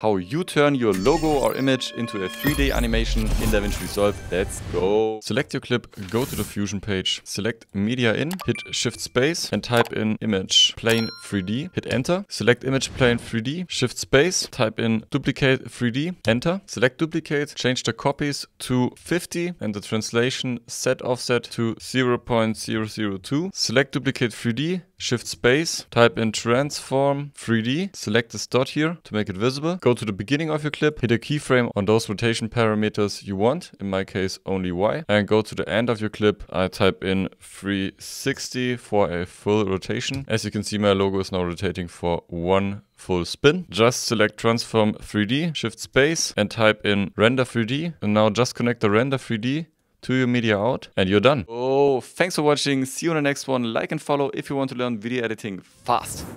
how you turn your logo or image into a 3D animation in DaVinci Resolve. Let's go. Select your clip, go to the Fusion page, select Media In, hit Shift Space and type in Image Plane 3D, hit Enter, select Image Plane 3D, Shift Space, type in Duplicate 3D, Enter, select Duplicate, change the copies to 50 and the translation set offset to 0.002, select Duplicate 3D, Shift Space, type in Transform 3D, select this dot here to make it visible, Go to the beginning of your clip, hit a keyframe on those rotation parameters you want, in my case only Y, and go to the end of your clip. I type in 360 for a full rotation. As you can see, my logo is now rotating for one full spin. Just select transform 3D, shift space and type in render 3D. And now just connect the render 3D to your media out and you're done. Oh, thanks for watching. See you on the next one. Like and follow if you want to learn video editing fast.